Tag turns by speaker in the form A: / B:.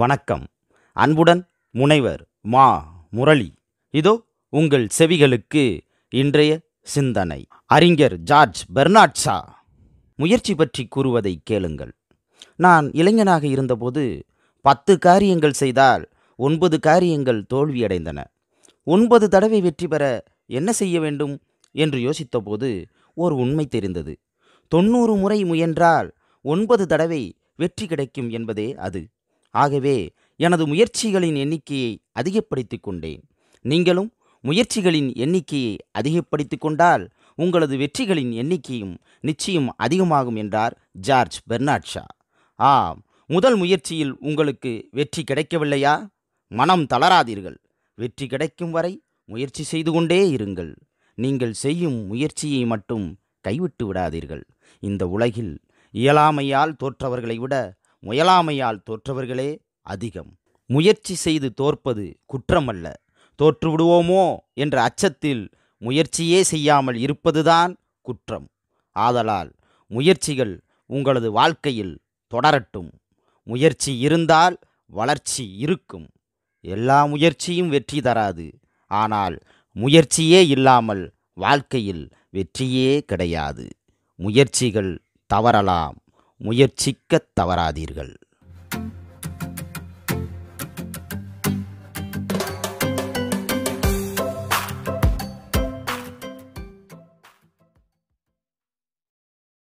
A: வணக்கம் அன்புடன் முனைவர் மா முரளி இதோ உங்கள் செவிகளுக்கு இன்றைய சிந்தனை அறிஞர் ஜார்ஜ் பெர்னாட்ஸா முயற்சி பற்றி கூறுவதை கேளுங்கள் நான் இளைஞனாக இருந்தபோது பத்து காரியங்கள் செய்தால் ஒன்பது காரியங்கள் தோல்வியடைந்தன ஒன்பது தடவை வெற்றி பெற என்ன செய்ய வேண்டும் என்று யோசித்தபோது ஒரு உண்மை தெரிந்தது தொண்ணூறு முறை முயன்றால் ஒன்பது தடவை வெற்றி கிடைக்கும் என்பதே அது ஆகவே எனது முயற்சிகளின் எண்ணிக்கையை அதிகப்படுத்தி கொண்டேன் நீங்களும் முயற்சிகளின் எண்ணிக்கையை அதிகப்படுத்தி கொண்டால் உங்களது வெற்றிகளின் எண்ணிக்கையும் நிச்சயம் அதிகமாகும் என்றார் ஜார்ஜ் பெர்னாட்ஷா ஆ முதல் முயற்சியில் உங்களுக்கு வெற்றி கிடைக்கவில்லையா மனம் தளராதீர்கள் வெற்றி கிடைக்கும் வரை முயற்சி செய்து கொண்டே இருங்கள் நீங்கள் செய்யும் முயற்சியை மட்டும் கைவிட்டு விடாதீர்கள் இந்த உலகில் இயலாமையால் தோற்றவர்களை விட முயலாமையால் தோற்றவர்களே அதிகம் முயற்சி செய்து தோற்பது குற்றமல்ல தோற்றுவிடுவோமோ என்ற அச்சத்தில் முயற்சியே செய்யாமல் இருப்பதுதான் குற்றம் ஆதலால் முயற்சிகள் உங்களது வாழ்க்கையில் தொடரட்டும் முயற்சி இருந்தால் வளர்ச்சி இருக்கும் எல்லா முயற்சியும் வெற்றி தராது ஆனால் முயற்சியே இல்லாமல் வாழ்க்கையில் வெற்றியே கிடையாது முயற்சிகள் தவறலாம் முயற்சிக்கத் தவறாதீர்கள்